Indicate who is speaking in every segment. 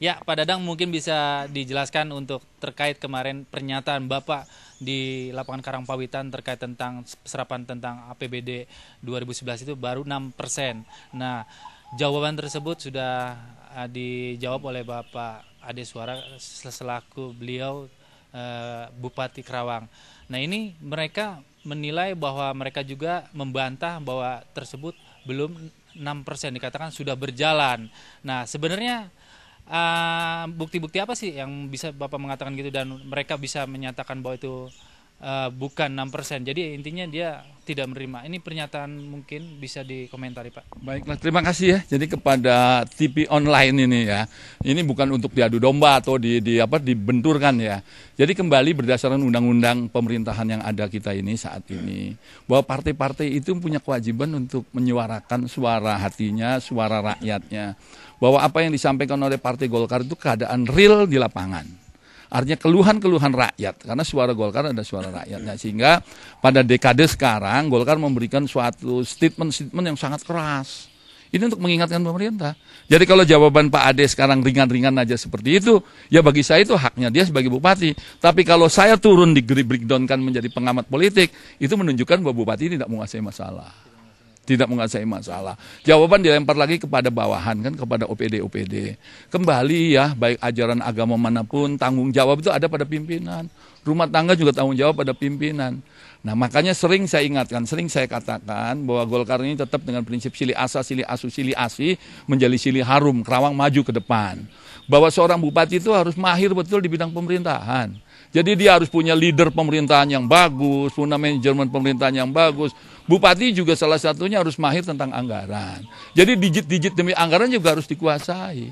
Speaker 1: Ya, Pak Dadang mungkin bisa dijelaskan untuk terkait kemarin pernyataan Bapak di lapangan Karangpawitan terkait tentang serapan tentang APBD 2011 itu baru 6 persen. Nah, jawaban tersebut sudah eh, dijawab oleh Bapak Ade Suara selaku beliau eh, Bupati Kerawang. Nah, ini mereka menilai bahwa mereka juga membantah bahwa tersebut belum 6% dikatakan sudah berjalan. Nah, sebenarnya Ah, bukti-bukti uh, apa sih yang bisa Bapak mengatakan gitu dan mereka bisa menyatakan bahwa itu uh, bukan 6%. Jadi intinya dia tidak menerima. Ini pernyataan mungkin bisa dikomentari Pak.
Speaker 2: Baiklah, terima kasih ya. Jadi kepada TV online ini ya. Ini bukan untuk diadu domba atau di, di apa dibenturkan ya. Jadi kembali berdasarkan undang-undang pemerintahan yang ada kita ini saat ini bahwa partai-partai itu punya kewajiban untuk menyuarakan suara hatinya, suara rakyatnya. Bahwa apa yang disampaikan oleh Partai Golkar itu keadaan real di lapangan Artinya keluhan-keluhan rakyat karena suara Golkar ada suara rakyatnya sehingga pada dekade sekarang Golkar memberikan suatu statement-statement yang sangat keras. Ini untuk mengingatkan pemerintah. Jadi kalau jawaban Pak Ade sekarang ringan-ringan aja seperti itu, ya bagi saya itu haknya dia sebagai bupati. Tapi kalau saya turun di breakdown kan menjadi pengamat politik, itu menunjukkan bahwa bupati ini tidak menguasai masalah tidak menguasai masalah. Jawaban dilempar lagi kepada bawahan kan kepada OPD OPD. Kembali ya baik ajaran agama manapun tanggung jawab itu ada pada pimpinan. Rumah tangga juga tanggung jawab pada pimpinan. Nah makanya sering saya ingatkan, sering saya katakan bahwa Golkar ini tetap dengan prinsip sili asa, sili asu, sili asi menjadi sili harum, kerawang maju ke depan. Bahwa seorang bupati itu harus mahir betul di bidang pemerintahan. Jadi dia harus punya leader pemerintahan yang bagus, punya manajemen pemerintahan yang bagus, Bupati juga salah satunya harus mahir tentang anggaran. Jadi digit-digit demi anggaran juga harus dikuasai.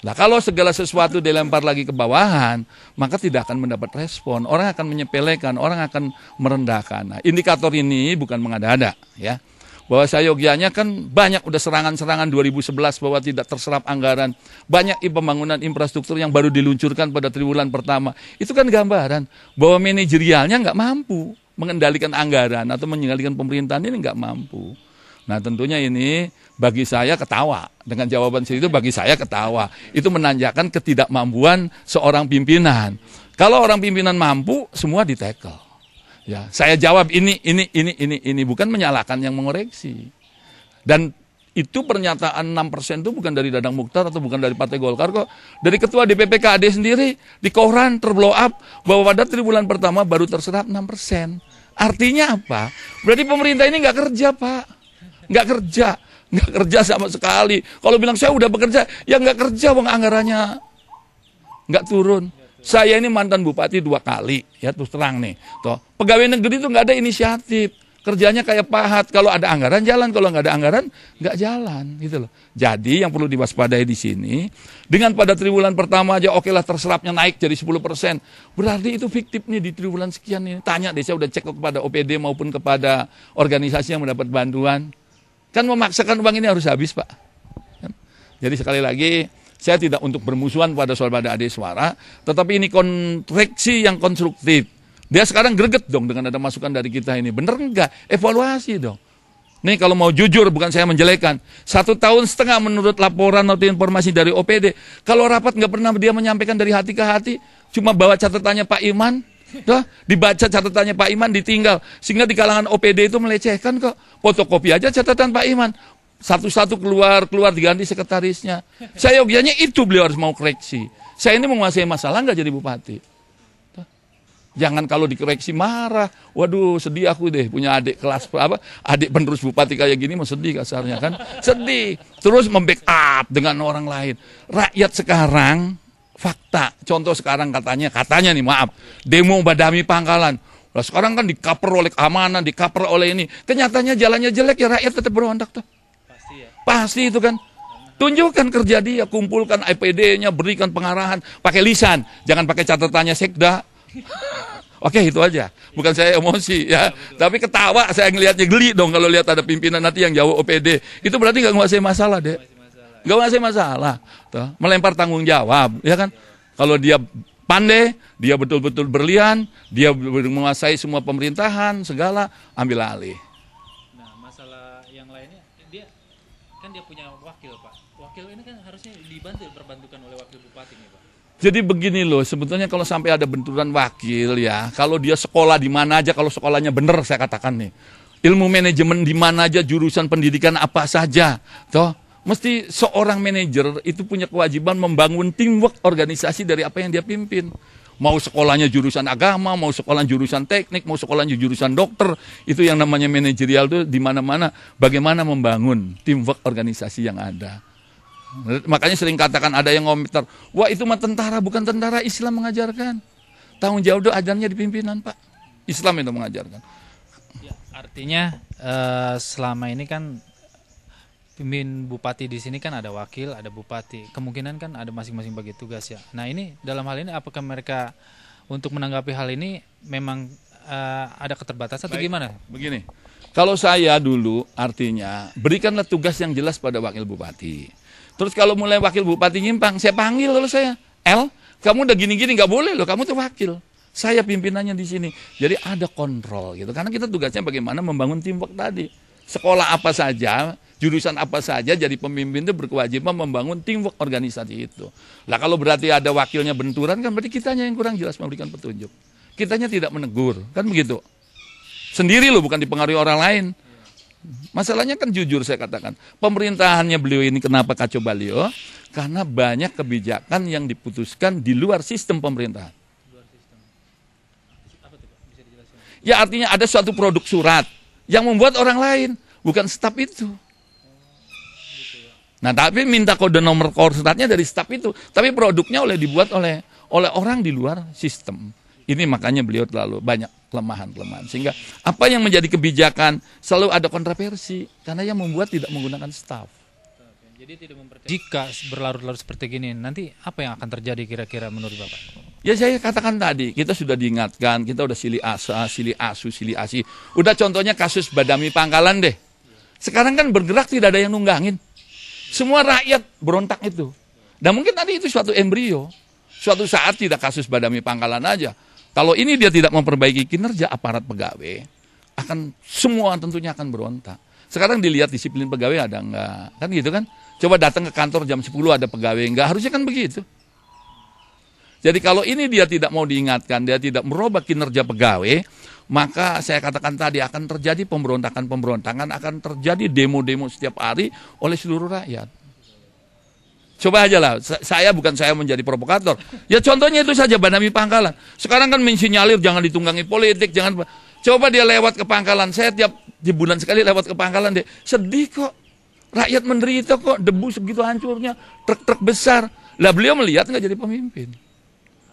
Speaker 2: Nah kalau segala sesuatu dilempar lagi ke bawahan, maka tidak akan mendapat respon. Orang akan menyepelekan, orang akan merendahkan. Nah, indikator ini bukan mengada-ada ya. Bahwa saya Yogyanya kan banyak udah serangan-serangan 2011 bahwa tidak terserap anggaran. Banyak pembangunan infrastruktur yang baru diluncurkan pada triwulan pertama. Itu kan gambaran bahwa manajerialnya nggak mampu mengendalikan anggaran atau mengendalikan pemerintahan ini nggak mampu. Nah tentunya ini bagi saya ketawa dengan jawaban itu bagi saya ketawa itu menanjakan ketidakmampuan seorang pimpinan kalau orang pimpinan mampu semua ditekel ya saya jawab ini ini ini ini ini bukan menyalahkan yang mengoreksi dan itu pernyataan 6% itu bukan dari Dadang Mukhtar atau bukan dari Partai Golkar kok. Dari Ketua DPP KAD sendiri di koran terblow up bahwa pada triwulan pertama baru terserap 6%. Artinya apa? Berarti pemerintah ini nggak kerja, Pak. Nggak kerja. Nggak kerja sama sekali. Kalau bilang saya udah bekerja, ya nggak kerja uang anggarannya. Nggak turun. Saya ini mantan bupati dua kali, ya terus terang nih. Toh, pegawai negeri itu nggak ada inisiatif kerjanya kayak pahat. Kalau ada anggaran jalan, kalau nggak ada anggaran nggak jalan gitu loh. Jadi yang perlu diwaspadai di sini, dengan pada triwulan pertama aja oke lah terserapnya naik jadi 10%. persen, Berarti itu fiktif nih di triwulan sekian ini. Tanya deh saya udah cek kepada OPD maupun kepada organisasi yang mendapat bantuan. Kan memaksakan uang ini harus habis Pak. Kan? Jadi sekali lagi saya tidak untuk bermusuhan pada soal pada adik suara, tetapi ini kontraksi yang konstruktif dia sekarang greget dong dengan ada masukan dari kita ini. Bener enggak? Evaluasi dong. Nih kalau mau jujur, bukan saya menjelekan. Satu tahun setengah menurut laporan atau informasi dari OPD. Kalau rapat nggak pernah dia menyampaikan dari hati ke hati. Cuma bawa catatannya Pak Iman. Tuh, dibaca catatannya Pak Iman ditinggal. Sehingga di kalangan OPD itu melecehkan kok. Fotokopi aja catatan Pak Iman. Satu-satu keluar, keluar diganti sekretarisnya. Saya yogyanya itu beliau harus mau koreksi. Saya ini menguasai masalah nggak jadi bupati. Jangan kalau dikoreksi marah. Waduh, sedih aku deh punya adik kelas apa? Adik penerus bupati kayak gini mau sedih kasarnya kan? Sedih. Terus membackup dengan orang lain. Rakyat sekarang fakta. Contoh sekarang katanya, katanya nih maaf, demo badami pangkalan. Nah, sekarang kan dikaper oleh keamanan, dikaper oleh ini. Kenyataannya jalannya jelek ya rakyat tetap berontak tuh. Pasti ya. Pasti itu kan. Tunjukkan kerja dia, kumpulkan IPD-nya, berikan pengarahan, pakai lisan, jangan pakai catatannya sekda, Oke itu aja, bukan saya emosi ya, iya, tapi ketawa saya ngelihatnya geli dong kalau lihat ada pimpinan nanti yang jawab OPD, itu berarti nggak nguasai masalah deh, nggak nguasai masalah, Tuh. melempar tanggung jawab, ya kan? Kalau dia pandai, dia betul-betul berlian, dia menguasai semua pemerintahan segala, ambil alih. Nah
Speaker 1: masalah yang lainnya, dia kan dia punya wakil pak, wakil ini kan harusnya dibantu berbantukan oleh
Speaker 2: jadi begini loh, sebetulnya kalau sampai ada benturan wakil ya, kalau dia sekolah di mana aja, kalau sekolahnya bener saya katakan nih, ilmu manajemen di mana aja, jurusan pendidikan apa saja, toh mesti seorang manajer itu punya kewajiban membangun teamwork organisasi dari apa yang dia pimpin. Mau sekolahnya jurusan agama, mau sekolah jurusan teknik, mau sekolahnya jurusan dokter, itu yang namanya manajerial itu di mana-mana bagaimana membangun teamwork organisasi yang ada. Makanya sering katakan ada yang ngomentar, wah itu mah tentara, bukan tentara Islam mengajarkan. Tanggung jawab itu ajarnya di pimpinan Pak. Islam itu mengajarkan.
Speaker 1: Ya, artinya eh, selama ini kan pimpin bupati di sini kan ada wakil, ada bupati. Kemungkinan kan ada masing-masing bagi tugas ya. Nah ini dalam hal ini apakah mereka untuk menanggapi hal ini memang uh, ada keterbatasan Baik, atau gimana?
Speaker 2: Begini, kalau saya dulu artinya berikanlah tugas yang jelas pada wakil bupati. Terus kalau mulai wakil bupati nyimpang, saya panggil lalu saya, L, kamu udah gini-gini nggak boleh loh, kamu tuh wakil. Saya pimpinannya di sini. Jadi ada kontrol gitu. Karena kita tugasnya bagaimana membangun teamwork tadi. Sekolah apa saja, jurusan apa saja jadi pemimpin itu berkewajiban membangun teamwork organisasi itu. Lah kalau berarti ada wakilnya benturan kan berarti kitanya yang kurang jelas memberikan petunjuk. Kitanya tidak menegur, kan begitu. Sendiri loh bukan dipengaruhi orang lain. Masalahnya kan jujur saya katakan, pemerintahannya beliau ini kenapa kacau balio? Karena banyak kebijakan yang diputuskan di luar sistem pemerintahan. Ya artinya ada suatu produk surat yang membuat orang lain, bukan staf itu. Nah, tapi minta kode nomor koordinatnya dari staf itu, tapi produknya oleh dibuat oleh oleh orang di luar sistem. Ini makanya beliau terlalu banyak kelemahan-kelemahan. Sehingga apa yang menjadi kebijakan selalu ada kontroversi karena yang membuat tidak menggunakan staff. Jadi tidak mempercayai.
Speaker 1: Jika berlarut-larut seperti ini nanti apa yang akan terjadi kira-kira menurut Bapak?
Speaker 2: Ya saya katakan tadi, kita sudah diingatkan, kita udah sili asa, sili asu, sili asi. Udah contohnya kasus Badami Pangkalan deh. Sekarang kan bergerak tidak ada yang nunggangin. Semua rakyat berontak itu. Dan mungkin tadi itu suatu embrio. Suatu saat tidak kasus Badami Pangkalan aja. Kalau ini dia tidak memperbaiki kinerja aparat pegawai, akan semua tentunya akan berontak. Sekarang dilihat disiplin pegawai ada enggak? Kan gitu kan? Coba datang ke kantor jam 10 ada pegawai enggak? Harusnya kan begitu. Jadi kalau ini dia tidak mau diingatkan, dia tidak merubah kinerja pegawai, maka saya katakan tadi akan terjadi pemberontakan-pemberontakan, akan terjadi demo-demo setiap hari oleh seluruh rakyat. Coba aja lah, saya bukan saya menjadi provokator. Ya contohnya itu saja Banami Pangkalan. Sekarang kan mensinyalir jangan ditunggangi politik, jangan coba dia lewat ke Pangkalan. Saya tiap di bulan sekali lewat ke Pangkalan dia sedih kok. Rakyat menderita kok, debu segitu hancurnya, truk-truk besar. Lah beliau melihat nggak jadi pemimpin.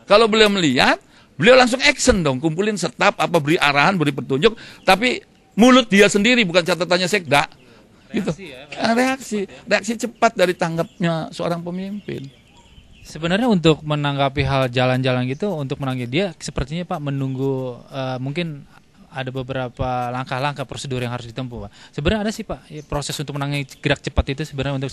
Speaker 2: Kalau beliau melihat, beliau langsung action dong, kumpulin setap apa beri arahan, beri petunjuk, tapi mulut dia sendiri bukan catatannya sekda Gitu. reaksi gitu ya, ah, reaksi, reaksi cepat, ya. reaksi cepat dari tanggapnya seorang pemimpin
Speaker 1: sebenarnya untuk menanggapi hal jalan-jalan gitu untuk menanggapi dia sepertinya pak menunggu uh, mungkin ada beberapa langkah-langkah prosedur yang harus ditempuh pak sebenarnya ada sih pak ya, proses
Speaker 2: untuk menanggapi gerak cepat itu sebenarnya
Speaker 1: untuk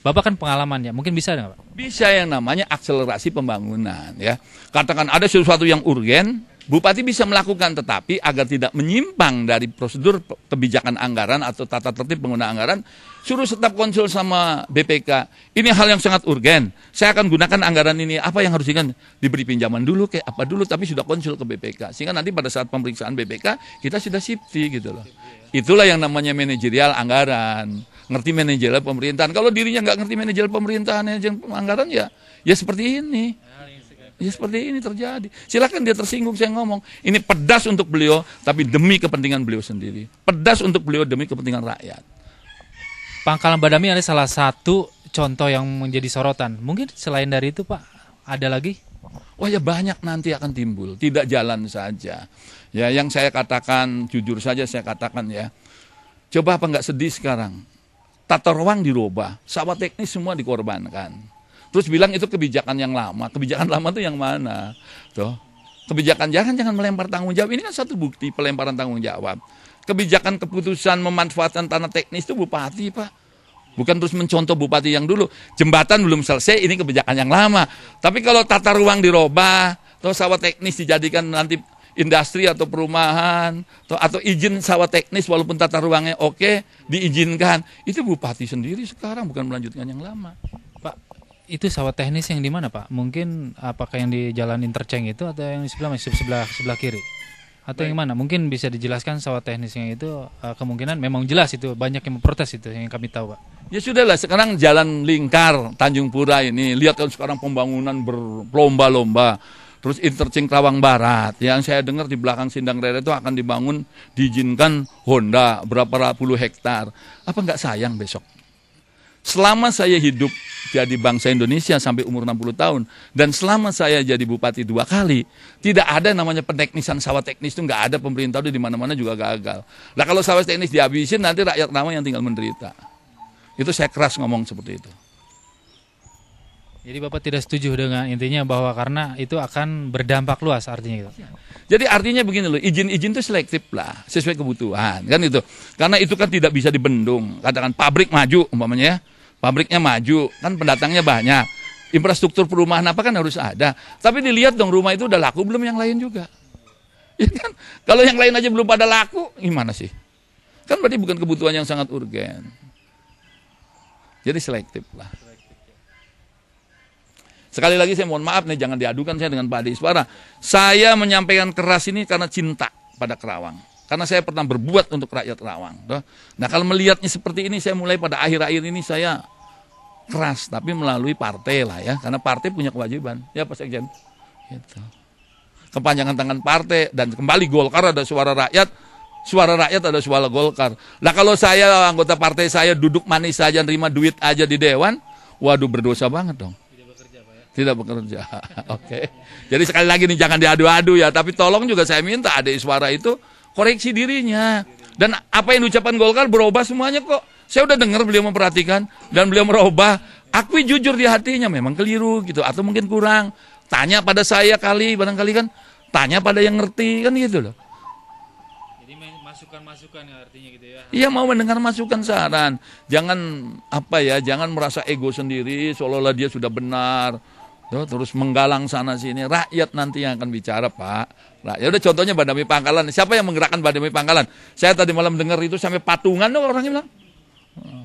Speaker 1: bapak kan pengalamannya mungkin bisa nggak pak
Speaker 2: bisa yang namanya akselerasi pembangunan ya katakan ada sesuatu yang urgen Bupati bisa melakukan tetapi agar tidak menyimpang dari prosedur kebijakan anggaran atau tata tertib pengguna anggaran, suruh tetap konsul sama BPK. Ini hal yang sangat urgen. Saya akan gunakan anggaran ini. Apa yang harus Diberi pinjaman dulu kayak apa dulu tapi sudah konsul ke BPK. Sehingga nanti pada saat pemeriksaan BPK kita sudah safety gitu loh. Itulah yang namanya manajerial anggaran. Ngerti manajerial pemerintahan. Kalau dirinya nggak ngerti manajerial pemerintahan, manajerial anggaran ya ya seperti ini. Ya seperti ini terjadi. Silakan dia tersinggung saya ngomong. Ini pedas untuk beliau, tapi demi kepentingan beliau sendiri. Pedas untuk beliau demi kepentingan rakyat.
Speaker 1: Pangkalan Badami ada salah satu contoh yang menjadi sorotan. Mungkin selain dari
Speaker 2: itu Pak, ada lagi? Wah oh, ya banyak nanti akan timbul, tidak jalan saja. Ya yang saya katakan, jujur saja saya katakan ya. Coba apa nggak sedih sekarang? Tata ruang dirubah, sawah teknis semua dikorbankan Terus bilang itu kebijakan yang lama. Kebijakan lama itu yang mana? Tuh. Kebijakan jangan jangan melempar tanggung jawab. Ini kan satu bukti pelemparan tanggung jawab. Kebijakan keputusan memanfaatkan tanah teknis itu bupati, Pak. Bukan terus mencontoh bupati yang dulu. Jembatan belum selesai, ini kebijakan yang lama. Tapi kalau tata ruang dirubah, atau sawah teknis dijadikan nanti industri atau perumahan atau, atau izin sawah teknis walaupun tata ruangnya oke diizinkan itu bupati sendiri sekarang bukan melanjutkan yang lama itu sawah teknis yang di
Speaker 1: mana pak? Mungkin apakah yang di jalan Interceng itu atau yang di sebelah masih sebelah sebelah kiri? Atau Baik. yang mana? Mungkin bisa dijelaskan sawah teknisnya itu eh, kemungkinan memang jelas itu banyak yang memprotes itu yang kami tahu pak.
Speaker 2: Ya sudahlah sekarang jalan lingkar Tanjung Pura ini lihat kan sekarang pembangunan berlomba-lomba. Terus Interceng Rawang Barat yang saya dengar di belakang Sindang Rere itu akan dibangun diizinkan Honda berapa puluh hektar. Apa nggak sayang besok? Selama saya hidup jadi bangsa Indonesia sampai umur 60 tahun dan selama saya jadi bupati dua kali tidak ada namanya penteknisan sawah teknis itu nggak ada pemerintah itu di mana-mana juga gagal. Nah kalau sawah teknis dihabisin nanti rakyat nama yang tinggal menderita. Itu saya keras ngomong seperti itu. Jadi Bapak tidak setuju dengan intinya bahwa karena itu akan berdampak luas artinya gitu. Jadi artinya begini loh, izin-izin itu selektif lah, sesuai kebutuhan kan itu. Karena itu kan tidak bisa dibendung. Katakan pabrik maju umpamanya ya pabriknya maju, kan pendatangnya banyak. Infrastruktur perumahan apa kan harus ada. Tapi dilihat dong rumah itu udah laku belum yang lain juga. Ya kan? Kalau yang lain aja belum pada laku, gimana sih? Kan berarti bukan kebutuhan yang sangat urgen. Jadi selektif lah. Sekali lagi saya mohon maaf nih, jangan diadukan saya dengan Pak Adi Iswara. Saya menyampaikan keras ini karena cinta pada Kerawang. Karena saya pernah berbuat untuk rakyat Kerawang. Nah kalau melihatnya seperti ini, saya mulai pada akhir-akhir ini saya keras tapi melalui partai lah ya karena partai punya kewajiban ya Pak Sekjen gitu kepanjangan tangan partai dan kembali Golkar ada suara rakyat suara rakyat ada suara Golkar lah kalau saya anggota partai saya duduk manis saja nerima duit aja di Dewan waduh berdosa banget dong tidak bekerja. Ya? bekerja Oke. Okay. Jadi sekali lagi nih jangan diadu-adu ya, tapi tolong juga saya minta ada suara itu koreksi dirinya. Dan apa yang diucapkan Golkar berubah semuanya kok. Saya udah dengar beliau memperhatikan dan beliau merubah. Akui jujur di hatinya memang keliru gitu atau mungkin kurang. Tanya pada saya kali barangkali kan tanya pada yang ngerti kan gitu loh. Jadi masukan-masukan ya artinya gitu ya. Iya mau mendengar masukan saran. Jangan apa ya, jangan merasa ego sendiri seolah-olah dia sudah benar. Tuh, terus menggalang sana sini rakyat nanti yang akan bicara pak Nah ya udah contohnya badami pangkalan siapa yang menggerakkan badami pangkalan saya tadi malam dengar itu sampai patungan tuh orangnya bilang
Speaker 1: Oh.